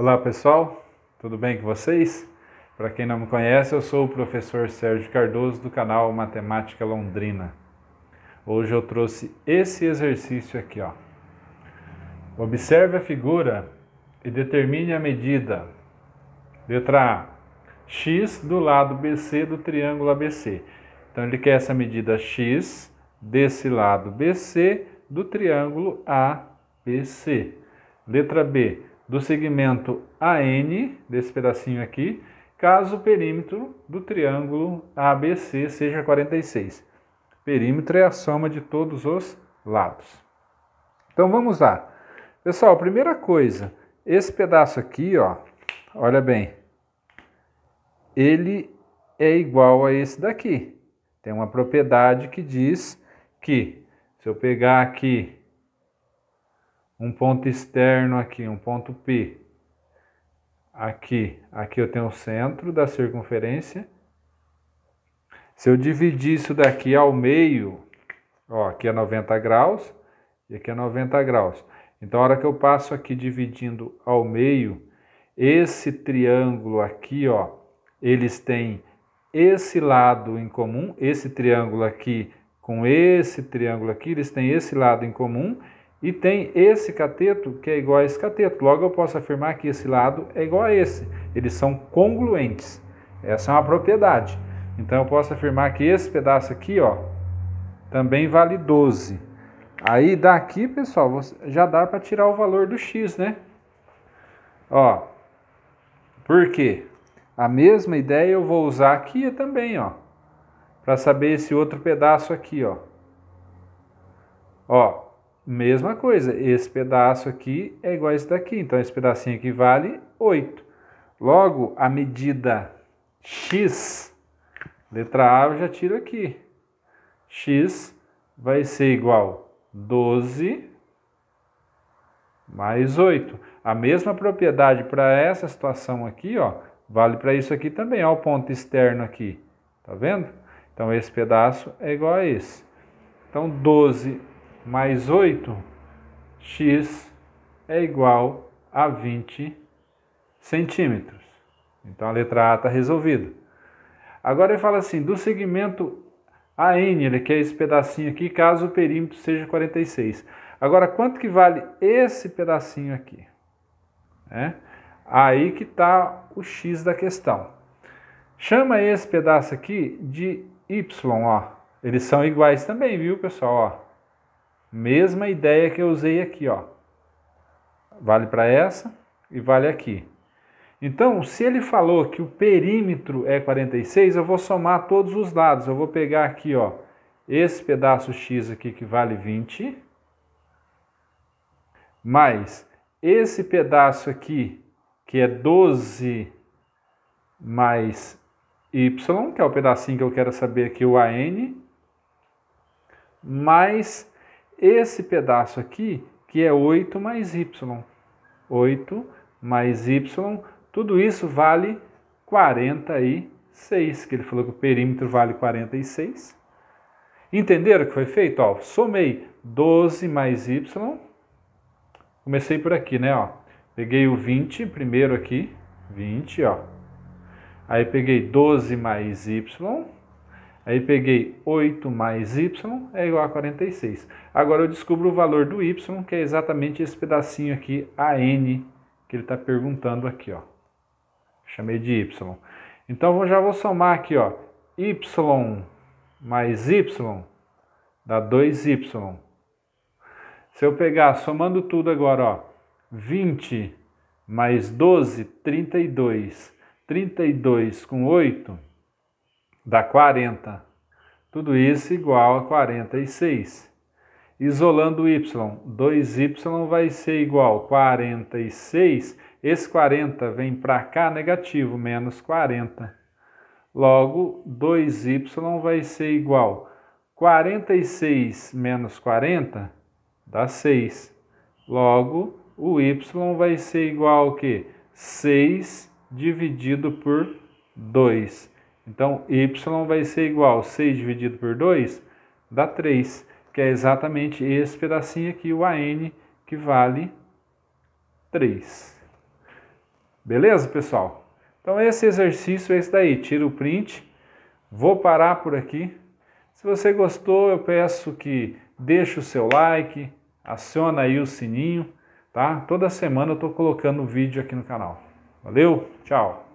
Olá pessoal, tudo bem com vocês? Para quem não me conhece, eu sou o professor Sérgio Cardoso do canal Matemática Londrina. Hoje eu trouxe esse exercício aqui, ó. Observe a figura e determine a medida. Letra A, x do lado BC do triângulo ABC. Então ele quer essa medida x desse lado BC do triângulo ABC. Letra B, do segmento AN, desse pedacinho aqui, caso o perímetro do triângulo ABC seja 46. Perímetro é a soma de todos os lados. Então vamos lá. Pessoal, primeira coisa, esse pedaço aqui, ó, olha bem, ele é igual a esse daqui. Tem uma propriedade que diz que se eu pegar aqui um ponto externo aqui, um ponto P. Aqui, aqui eu tenho o centro da circunferência. Se eu dividir isso daqui ao meio, ó, aqui é 90 graus e aqui é 90 graus. Então, a hora que eu passo aqui dividindo ao meio, esse triângulo aqui, ó, eles têm esse lado em comum, esse triângulo aqui com esse triângulo aqui, eles têm esse lado em comum e tem esse cateto que é igual a esse cateto. Logo eu posso afirmar que esse lado é igual a esse. Eles são congruentes. Essa é uma propriedade. Então eu posso afirmar que esse pedaço aqui, ó, também vale 12. Aí daqui, pessoal, já dá para tirar o valor do x, né? Ó. Por quê? A mesma ideia eu vou usar aqui também, ó. Para saber esse outro pedaço aqui, ó. Ó, Mesma coisa, esse pedaço aqui é igual a esse daqui, então esse pedacinho aqui vale 8. Logo, a medida x, letra A eu já tiro aqui. x vai ser igual 12 mais 8. A mesma propriedade para essa situação aqui, ó, vale para isso aqui também, ó, o ponto externo aqui, tá vendo? Então esse pedaço é igual a esse. Então 12 mais 8x é igual a 20 centímetros. Então a letra A está resolvida. Agora ele fala assim, do segmento AN, ele quer esse pedacinho aqui, caso o perímetro seja 46. Agora, quanto que vale esse pedacinho aqui? É? Aí que está o X da questão. Chama esse pedaço aqui de Y, ó. Eles são iguais também, viu, pessoal? Ó. Mesma ideia que eu usei aqui, ó. Vale para essa e vale aqui. Então, se ele falou que o perímetro é 46, eu vou somar todos os lados. Eu vou pegar aqui, ó, esse pedaço x aqui que vale 20, mais esse pedaço aqui que é 12 mais y, que é o pedacinho que eu quero saber aqui, o AN, mais esse pedaço aqui, que é 8 mais y. 8 mais y, tudo isso vale 46, que ele falou que o perímetro vale 46. Entenderam o que foi feito? Ó, somei 12 mais y. Comecei por aqui, né? Ó, peguei o 20 primeiro aqui, 20, ó. Aí peguei 12 mais y Aí peguei 8 mais y é igual a 46. Agora eu descubro o valor do y, que é exatamente esse pedacinho aqui, a n, que ele está perguntando aqui. Ó. Chamei de y. Então eu já vou somar aqui, ó, y mais y dá 2y. Se eu pegar, somando tudo agora, ó, 20 mais 12, 32. 32 com 8 dá 40. Tudo isso igual a 46. Isolando o y, 2y vai ser igual a 46. Esse 40 vem para cá negativo, menos 40. Logo, 2y vai ser igual a 46 menos 40 dá 6. Logo, o y vai ser igual a que? 6 dividido por 2. Então, y vai ser igual a 6 dividido por 2 dá 3, que é exatamente esse pedacinho aqui, o AN, que vale 3. Beleza, pessoal? Então, esse exercício é esse daí. Tira o print. Vou parar por aqui. Se você gostou, eu peço que deixe o seu like, aciona aí o sininho, tá? Toda semana eu estou colocando vídeo aqui no canal. Valeu, tchau!